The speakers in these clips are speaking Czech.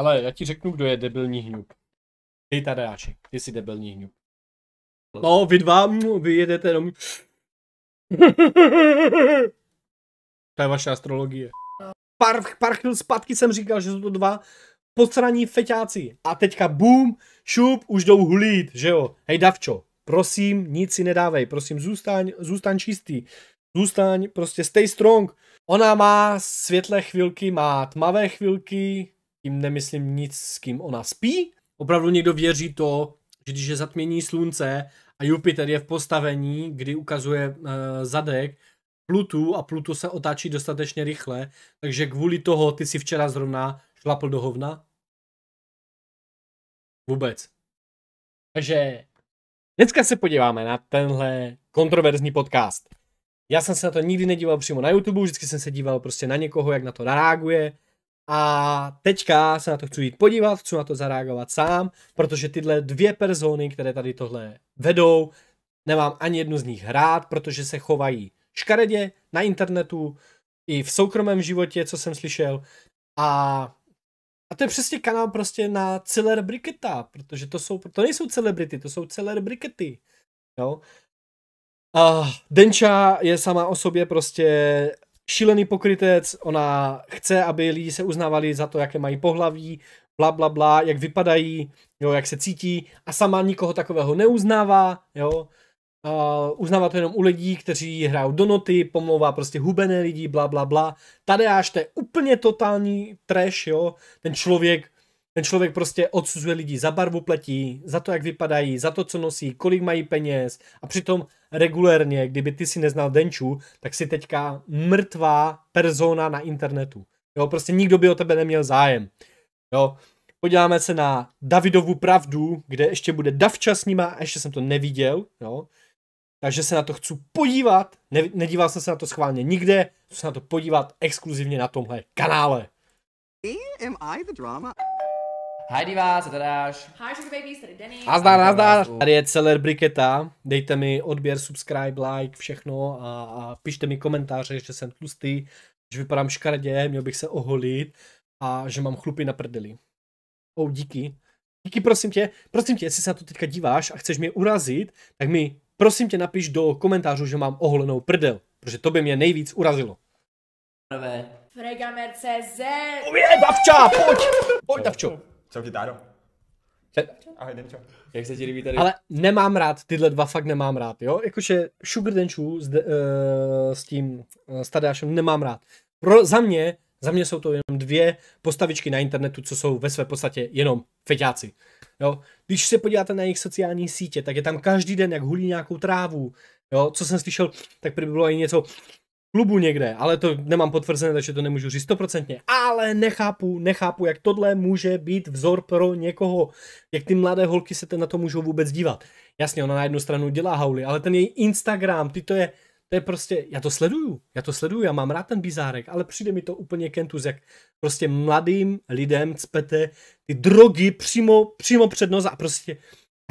Ale já ti řeknu, kdo je debilní hňub. Ty tady Tadeáči, ty jsi debilní hňub. No, no vy dva, mm, vy jedete jenom... to je vaše astrologie. Pár, pár zpátky jsem říkal, že jsou to dva posraní feťáci. A teďka boom, šup, už jdou hulít, že jo. Hej Davčo, prosím, nic si nedávej, prosím, zůstaň, zůstaň čistý. Zůstaň, prostě stay strong. Ona má světlé chvilky, má tmavé chvilky, tím nemyslím nic, s kým ona spí. Opravdu někdo věří to, že když je zatmění slunce a Jupiter je v postavení, kdy ukazuje e, zadek Plutu a Plutu se otáčí dostatečně rychle, takže kvůli toho ty si včera zrovna šlapl do hovna? Vůbec. Takže dneska se podíváme na tenhle kontroverzní podcast. Já jsem se na to nikdy nedíval přímo na YouTube, vždycky jsem se díval prostě na někoho, jak na to reaguje a teďka se na to chci jít podívat, chci na to zareagovat sám, protože tyhle dvě persony, které tady tohle vedou, nemám ani jednu z nich rád, protože se chovají škaredě na internetu, i v soukromém životě, co jsem slyšel. A a to je přesně kanál prostě na celebriketa, protože to jsou, to nejsou celebrity, to jsou celebrikety, jo. A Denča je sama o sobě prostě šílený pokrytec, ona chce, aby lidi se uznávali za to, jaké mají pohlaví, bla, bla, bla, jak vypadají, jo, jak se cítí a sama nikoho takového neuznává, jo, Uh, uznává to jenom u lidí, kteří hrajou do noty, pomlouvá prostě hubené lidi, bla, bla, bla. Tady až to je úplně totální trash, jo. Ten člověk, ten člověk prostě odsuzuje lidi za barvu pletí, za to, jak vypadají, za to, co nosí, kolik mají peněz a přitom regulérně, kdyby ty si neznal Denču, tak si teďka mrtvá persona na internetu. Jo, prostě nikdo by o tebe neměl zájem. Jo, podíváme se na Davidovu pravdu, kde ještě bude Davča s nima, ještě jsem to neviděl, jo. Takže se na to chci podívat, ne, nedíval jsem se na to schválně nikde, chci se na to podívat exkluzivně na tomhle kanále. Am I the drama? Hi Diva, se tady dáš? Hi Sugar Babies, tady Denny. a nazdar. Tady je Celer Briketa, dejte mi odběr, subscribe, like, všechno a, a pište mi komentáře, že jsem tlustý, že vypadám škaredě, měl bych se oholit a že mám chlupy na prdeli. Oh, díky. Díky, prosím tě, prosím tě, jestli se na to teďka díváš a chceš mě urazit, tak mi prosím tě napiš do komentářů, že mám oholenou prdel, protože to by mě nejvíc urazilo. Frega Mercedes. Uvěj, Davča, pojď! Pojď, Davčo. Čau ti, Táro. Ahoj, Denčo. Jak se ti líbí tady? Ale nemám rád, tyhle dva fakt nemám rád, jo? Jakože Sugar Denčů s, de, uh, s tím, uh, s Tadeášem nemám rád. Pro, za mě, za mě jsou to jenom dvě postavičky na internetu, co jsou ve své podstatě jenom feťáci. Jo? Když se podíváte na jejich sociální sítě, tak je tam každý den, jak hulí nějakou trávu. Jo? Co jsem slyšel, tak by bylo i něco klubu někde, ale to nemám potvrzené, takže to nemůžu říct stoprocentně, ale nechápu, nechápu, jak tohle může být vzor pro někoho, jak ty mladé holky se na to můžou vůbec dívat. Jasně, ona na jednu stranu dělá hauly, ale ten její Instagram, ty to je, to je prostě, já to sleduju, já to sleduju, já mám rád ten bizárek, ale přijde mi to úplně kentus, jak prostě mladým lidem cpete ty drogy přímo, přímo před nos a prostě,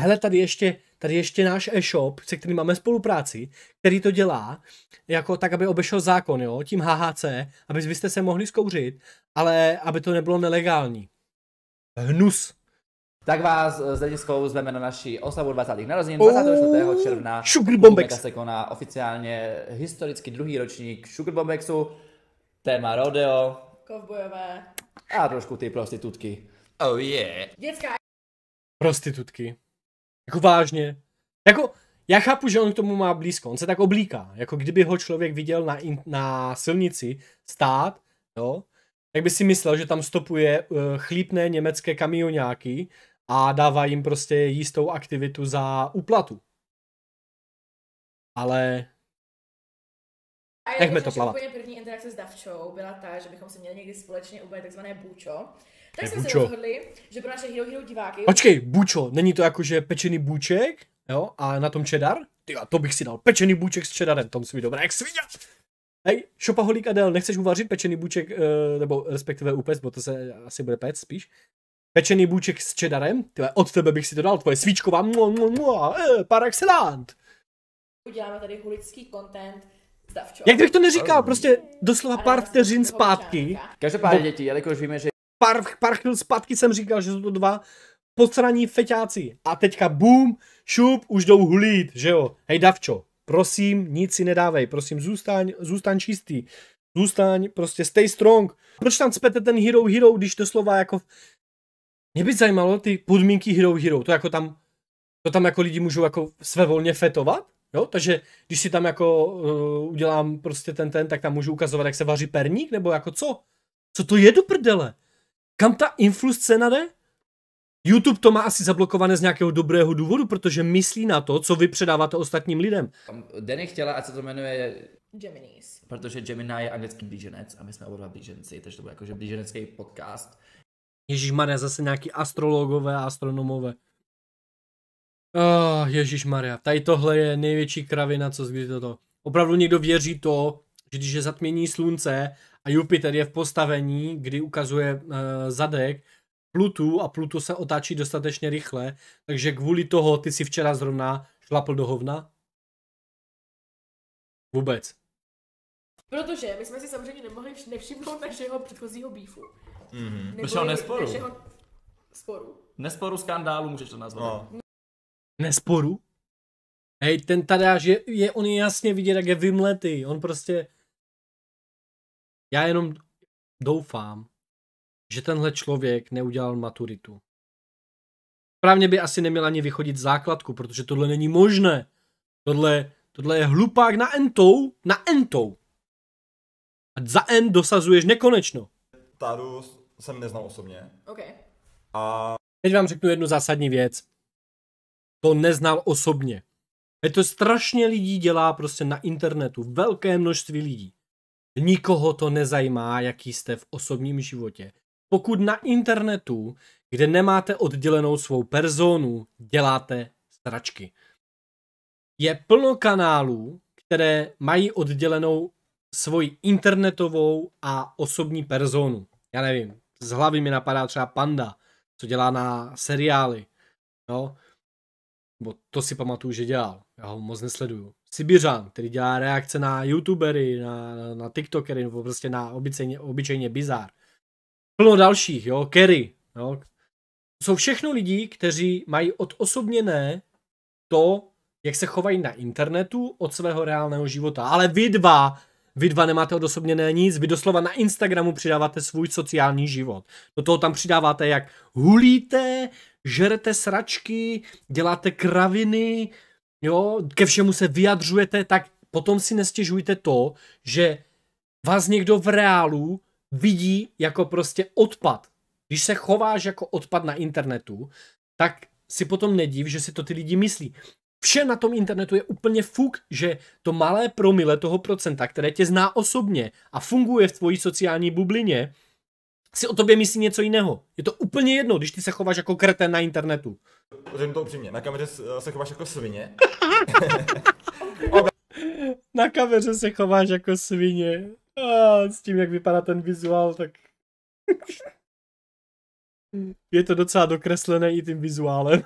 hele tady ještě tady ještě náš e-shop, se kterým máme spolupráci, který to dělá, jako tak, aby obešel zákon, jo, tím HHC, aby vy jste se mohli zkouřit, ale aby to nebylo nelegální. Hnus. Tak vás s Dediskou zveme na naší oslavu 20. narozenin 24. června. Sugar Bombex. se koná oficiálně historicky druhý ročník Sugar Bombexu. Téma rodeo. Kovbojové. A trošku ty prostitutky. Oh yeah. Dětská. Prostitutky. Jako vážně. Jako, já chápu, že on k tomu má blízko, on se tak oblíká. Jako kdyby ho člověk viděl na, in, na silnici stát, jo, tak by si myslel, že tam stopuje uh, chlípné německé kamionáky a dává jim prostě jistou aktivitu za úplatu. Ale a Nechme to plavat. první interakce s Davčou byla ta, že bychom se měli někdy společně ubrat takzvané bůčo, tak jsme se rozhodli, že pro naše Hero Hero diváky... Počkej, bučo, není to jako, že pečený buček, jo, a na tom čedar? Ty, a to bych si dal, pečený buček s čedarem, tom si být dobré, jak svině. Hej, šopaholík Adel, nechceš uvařit pečený buček, eh, nebo respektive úpec, bo to se asi bude pec spíš. Pečený buček s čedarem, ty, od tebe bych si to dal, tvoje svíčková, mua, mua, mua, eh, par excellent. Uděláme tady hulický content, Stavčo. Jak bych to neříkal, prostě doslova pár vteřin zpátky. Každopádně děti, jelikož víme, že pár, pár chvil zpátky jsem říkal, že jsou to dva postraní feťáci. A teďka bum, šup, už jdou hulít, že jo. Hej Davčo, prosím, nic si nedávej, prosím, zůstaň, zůstaň čistý. Zůstaň, prostě stay strong. Proč tam cpete ten Hero Hero, když to slova jako... Mě by zajímalo ty podmínky Hero Hero, to jako tam, to tam jako lidi můžou jako svévolně fetovat? Jo, takže když si tam jako uh, udělám prostě ten ten, tak tam můžu ukazovat, jak se vaří perník, nebo jako co? Co to je do prdele? Kam ta influ scéna jde? YouTube to má asi zablokované z nějakého dobrého důvodu, protože myslí na to, co vy předáváte ostatním lidem. Denny chtěla, a co to jmenuje... Geminis. Protože Gemini je anglický blíženec a my jsme oba blíženci, takže to bude jakože blíženecký podcast. Ježíš Maria, zase nějaký astrologové a astronomové. Oh, Ježíš Maria, tady tohle je největší kravina, co zkdy toto. Opravdu někdo věří to, že když je zatmění slunce a Jupiter je v postavení, kdy ukazuje eh, zadek Plutu a Plutu se otáčí dostatečně rychle, takže kvůli toho ty si včera zrovna šlapl do hovna? Vůbec. Protože my jsme si samozřejmě nemohli nevšimnout našeho předchozího bífu. Mm-hmm. Našeho nesporu. sporu. Nesporu skandálu můžeš to nazvat. No. Nesporu? Hej, ten Tadáš je, je, on je jasně vidět, jak je vymletý. On prostě, já jenom doufám, že tenhle člověk neudělal maturitu. Právně by asi neměl ani vychodit základku, protože tohle není možné. Tohle, tohle je hlupák na entou, na entou. A za n dosazuješ nekonečno. Táru jsem neznal osobně. Okay. A... Teď vám řeknu jednu zásadní věc. To neznal osobně. Je to strašně lidí dělá prostě na internetu. Velké množství lidí. Nikoho to nezajímá, jaký jste v osobním životě. Pokud na internetu, kde nemáte oddělenou svou personu, děláte stračky. Je plno kanálů, které mají oddělenou svoji internetovou a osobní personu. Já nevím, z hlavy mi napadá třeba Panda, co dělá na seriály. Jo? Bo to si pamatuju, že dělal. Já ho moc nesleduju. Sibiřan, který dělá reakce na youtubery, na, na tiktokery, nebo prostě na obyčejně, obyčejně bizar. Plno dalších, jo, Kerry, jo. Jsou všechno lidi, kteří mají odosobněné to, jak se chovají na internetu od svého reálného života. Ale vy dva, vy dva nemáte odosobněné nic, vy doslova na Instagramu přidáváte svůj sociální život. Do toho tam přidáváte, jak hulíte, žerete sračky, děláte kraviny, jo, ke všemu se vyjadřujete, tak potom si nestěžujte to, že vás někdo v reálu vidí jako prostě odpad. Když se chováš jako odpad na internetu, tak si potom nediv, že si to ty lidi myslí. Vše na tom internetu je úplně fuk, že to malé promile toho procenta, které tě zná osobně a funguje v tvojí sociální bublině, si o tobě myslí něco jiného. Je to úplně jedno, když ty se chováš jako kreten na internetu. Řeknu to upřímně, na kameře se chováš jako svině. na kameře se chováš jako svině. A s tím, jak vypadá ten vizuál, tak... Je to docela dokreslené i tím vizuálem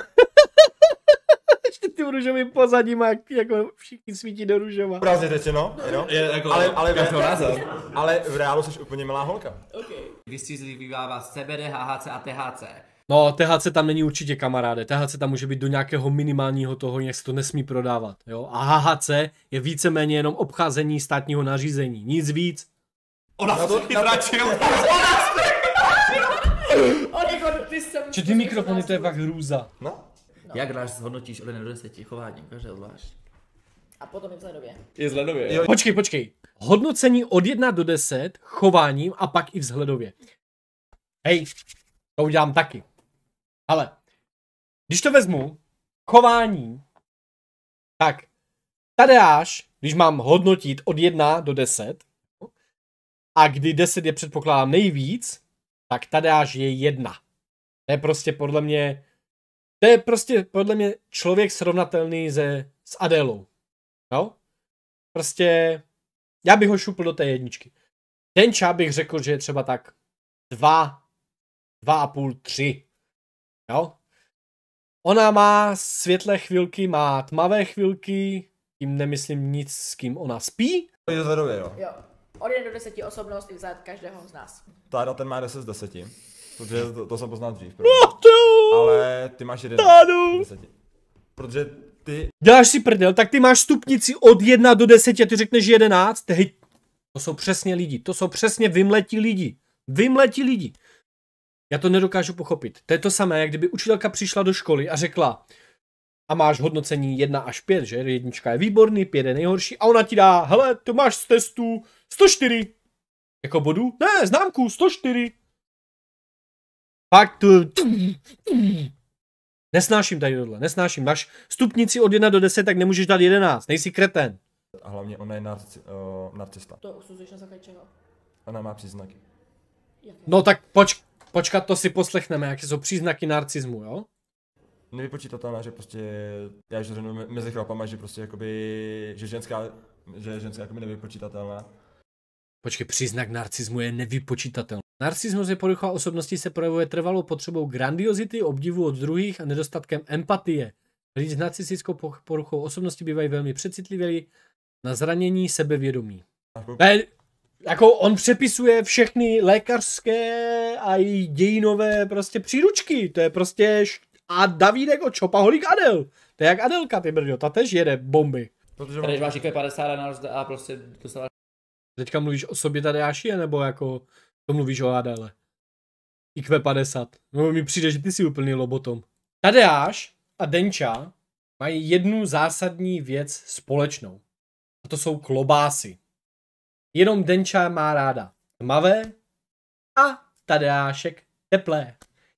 tím růžovým pozadím a jako všichni svítí do růžova. Právě teď, no. Je, jako, ale, ale, v, reálu ale v reálu jsi úplně milá holka. Okay. Vystřízlivý vyvává z CBD, HHC a THC. No, THC tam není určitě kamaráde, THC tam může být do nějakého minimálního toho, jak se to nesmí prodávat, jo. A HHC je víceméně jenom obcházení státního nařízení, nic víc. Ona to chytračil, ona jako, ty mikrofony, to je fakt hrůza. No. No. Jak dáš zhodnotíš od 1 do 10 chování Každé zvlášť? A potom je v Je vzhledově. jo. Počkej, počkej. Hodnocení od 1 do 10 chováním a pak i vzhledově. Hej, to udělám taky. Ale, když to vezmu, chování, tak tady až, když mám hodnotit od 1 do 10, a kdy 10 je předpokládám nejvíc, tak tady až je 1. To je prostě podle mě to je prostě podle mě člověk srovnatelný se, s Adélou. Jo? Prostě já bych ho šupl do té jedničky. Denča bych řekl, že je třeba tak dva, dva a půl, tři. Jo? Ona má světlé chvilky, má tmavé chvilky, tím nemyslím nic, s kým ona spí. To je zvedově, jo. Jo. Od 1 do 10 osobnost i vzhled každého z nás. Tára ten má 10 z 10, protože to, to jsem poznal dřív. Pro ale ty máš jeden. Tánu. Protože ty... Děláš si prdel, tak ty máš stupnici od 1 do 10 a ty řekneš 11, hej, to jsou přesně lidi, to jsou přesně vymletí lidi, vymletí lidi. Já to nedokážu pochopit. To je to samé, jak kdyby učitelka přišla do školy a řekla, a máš hodnocení 1 až 5, že? Jednička je výborný, 5 je nejhorší a ona ti dá, hele, to máš z testu 104. Jako bodu? Ne, známku 104. Fakt tu... Nesnáším tady tohle, nesnáším. Máš stupnici od 1 do 10, tak nemůžeš dát 11, nejsi kreten. A hlavně ona je narci, uh, eh, narcista. To usuzuješ na základě čeho? Ona má příznaky. Jaké? No tak poč, počkat, to si poslechneme, jaké jsou příznaky narcismu, jo? Nevypočítatelná, že prostě, já že řeknu mezi chlapama, že prostě jakoby, že ženská, že ženská jakoby nevypočítatelná. Počkej, příznak narcismu je nevypočítatelný. Narcismus je porucha osobnosti se projevuje trvalou potřebou grandiozity, obdivu od druhých a nedostatkem empatie. Lidi s narcistickou poruchou osobnosti bývají velmi přecitlivělí na zranění sebevědomí. Jako- ne, jako on přepisuje všechny lékařské a i dějinové prostě příručky. To je prostě a Davídek od jako Čopaholík Adel. To je jak Adelka, ty brdo, ta tež jede bomby. Protože máš 50 a prostě dostala... Teďka mluvíš o sobě tady Aši, nebo jako to mluvíš o ADL. IQ 50. No mi přijde, že ty jsi úplný lobotom. Tadeáš a Denča mají jednu zásadní věc společnou. A to jsou klobásy. Jenom Denča má ráda tmavé a Tadeášek teplé.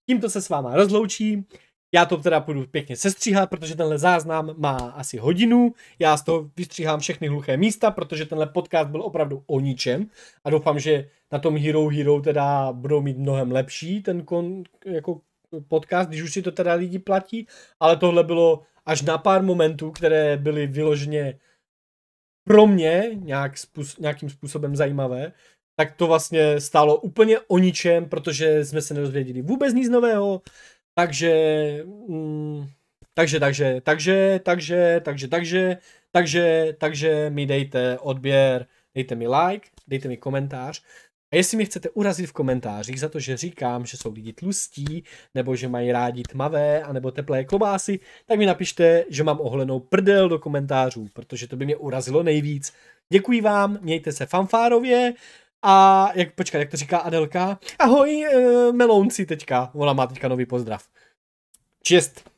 Tímto se s váma rozloučím. Já to teda půjdu pěkně sestříhat, protože tenhle záznam má asi hodinu. Já z toho vystříhám všechny hluché místa, protože tenhle podcast byl opravdu o ničem. A doufám, že na tom Hero Hero teda budou mít mnohem lepší ten kon, jako podcast, když už si to teda lidi platí. Ale tohle bylo až na pár momentů, které byly vyloženě pro mě nějak způsob, nějakým způsobem zajímavé, tak to vlastně stálo úplně o ničem, protože jsme se nedozvěděli vůbec nic nového, takže, mm, takže, takže, takže, takže, takže, takže, takže, takže mi dejte odběr, dejte mi like, dejte mi komentář. A jestli mi chcete urazit v komentářích za to, že říkám, že jsou lidi tlustí, nebo že mají rádi tmavé, anebo teplé klobásy, tak mi napište, že mám ohlenou prdel do komentářů, protože to by mě urazilo nejvíc. Děkuji vám, mějte se fanfárově, a jak, počkej, jak to říká Adelka? Ahoj, e, melounci teďka. Ona má teďka nový pozdrav. Čest.